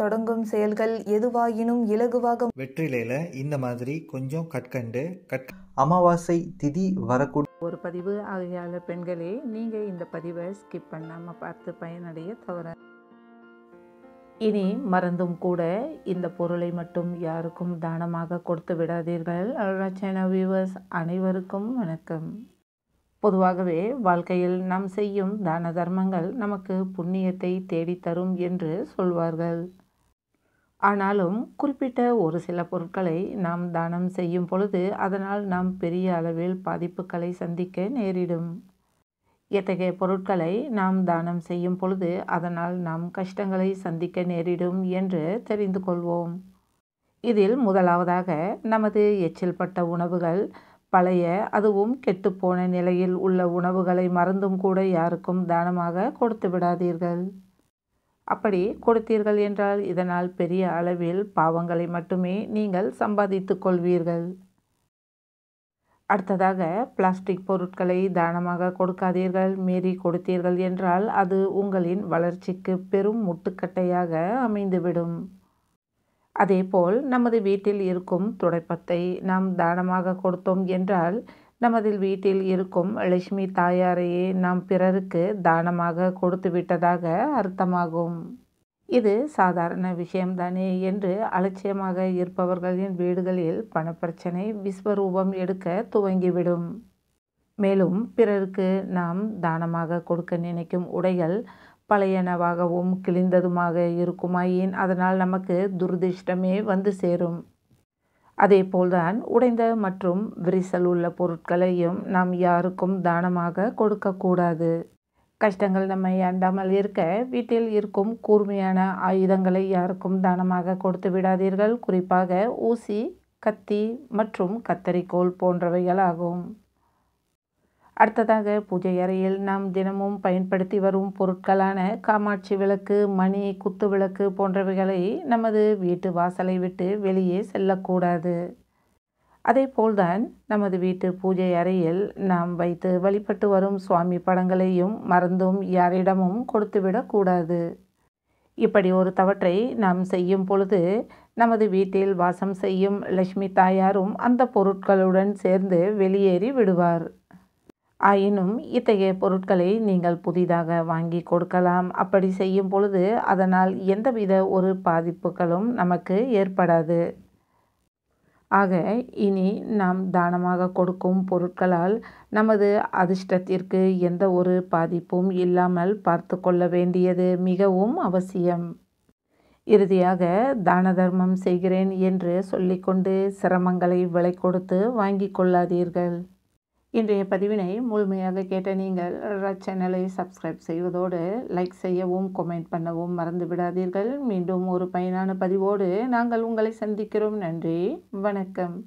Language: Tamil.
தொடங்கும் செயல்கள் எதுவாயினும் இலகுவாக வெற்றிலையில இந்த மாதிரி கொஞ்சம் கற்கண்டு கட் அமாவாசை திதி வரக்கூடிய ஒரு பதிவு ஆகையால பெண்களே நீங்க இந்த பதிவை ஸ்கிப் பண்ணாம பார்த்து பயனடைய தவற இனி மறந்தும் கூட இந்த பொருளை மட்டும் யாருக்கும் தானமாக கொடுத்து விடாதீர்கள் அருணாச்சன வியூவர்ஸ் அனைவருக்கும் வணக்கம் பொதுவாகவே வாழ்க்கையில் நாம் செய்யும் தான தர்மங்கள் நமக்கு புண்ணியத்தை தேடித்தரும் என்று சொல்வார்கள் ஆனாலும் குறிப்பிட்ட ஒரு சில பொருட்களை நாம் தானம் செய்யும் பொழுது அதனால் நாம் பெரிய அளவில் பாதிப்புகளை சந்திக்க நேரிடும் எத்தகைய பொருட்களை நாம் தானம் செய்யும் பொழுது அதனால் நாம் கஷ்டங்களை சந்திக்க நேரிடும் என்று தெரிந்து கொள்வோம் இதில் முதலாவதாக நமது எச்சில் பட்ட உணவுகள் பழைய அதுவும் கெட்டுப்போன நிலையில் உள்ள உணவுகளை மறந்தும் கூட யாருக்கும் தானமாக கொடுத்து விடாதீர்கள் அப்படி கொடுத்தீர்கள் என்றால் இதனால் பெரிய அளவில் பாவங்களை மட்டுமே நீங்கள் சம்பாதித்து கொள்வீர்கள் அடுத்ததாக பிளாஸ்டிக் பொருட்களை தானமாக கொடுக்காதீர்கள் மீறி கொடுத்தீர்கள் என்றால் அது உங்களின் வளர்ச்சிக்கு பெரும் முட்டுக்கட்டையாக அமைந்துவிடும் அதேபோல் நமது வீட்டில் இருக்கும் துடைப்பத்தை நாம் தானமாக கொடுத்தோம் என்றால் நமது வீட்டில் இருக்கும் லட்சுமி தாயாரையே நாம் பிறருக்கு தானமாக கொடுத்து விட்டதாக அர்த்தமாகும் இது சாதாரண விஷயம்தானே என்று அலட்சியமாக இருப்பவர்களின் வீடுகளில் பணப்பிரச்சனை விஸ்வரூபம் எடுக்க துவங்கிவிடும் மேலும் பிறருக்கு நாம் தானமாக கொடுக்க நினைக்கும் உடைகள் பழையனவாகவும் கிழிந்ததுமாக இருக்குமாயின் அதனால் நமக்கு துர்திஷ்டமே வந்து சேரும் அதே போல்தான் உடைந்த மற்றும் விரிசல் உள்ள பொருட்களையும் நாம் யாருக்கும் தானமாக கொடுக்கக்கூடாது கஷ்டங்கள் நம்மை அண்டாமல் இருக்க வீட்டில் இருக்கும் கூர்மையான ஆயுதங்களை யாருக்கும் தானமாக கொடுத்து விடாதீர்கள் குறிப்பாக ஊசி கத்தி மற்றும் கத்தரிக்கோல் போன்றவைகளாகும் அடுத்ததாக பூஜை அறையில் நாம் தினமும் பயன்படுத்தி வரும் பொருட்களான காமாட்சி விளக்கு மணி குத்து விளக்கு போன்றவைகளை நமது வீட்டு வாசலை விட்டு வெளியே செல்லக்கூடாது அதே போல்தான் நமது வீட்டு பூஜை அறையில் நாம் வைத்து வழிபட்டு வரும் சுவாமி படங்களையும் மறந்தும் யாரிடமும் கொடுத்துவிடக்கூடாது இப்படி ஒரு தவற்றை நாம் செய்யும் பொழுது நமது வீட்டில் வாசம் செய்யும் லட்சுமி தாயாரும் அந்த பொருட்களுடன் சேர்ந்து வெளியேறி விடுவார் ஆயினும் இத்தகைய பொருட்களை நீங்கள் புதிதாக வாங்கி கொடுக்கலாம் அப்படி செய்யும் பொழுது அதனால் எந்தவித ஒரு பாதிப்புகளும் நமக்கு ஏற்படாது ஆக இனி நாம் தானமாக கொடுக்கும் பொருட்களால் நமது அதிர்ஷ்டத்திற்கு எந்த ஒரு பாதிப்பும் இல்லாமல் பார்த்து கொள்ள வேண்டியது மிகவும் அவசியம் இறுதியாக தான தர்மம் செய்கிறேன் என்று சொல்லிக்கொண்டு சிரமங்களை விலை கொடுத்து வாங்கி கொள்ளாதீர்கள் இன்றைய பதிவினை முழுமையாக கேட்ட நீங்கள் சேனலை சப்ஸ்கிரைப் செய்வதோடு லைக் செய்யவும் கமெண்ட் பண்ணவும் மறந்து விடாதீர்கள் மீண்டும் ஒரு பயனான பதிவோடு நாங்கள் உங்களை சந்திக்கிறோம் நன்றி வணக்கம்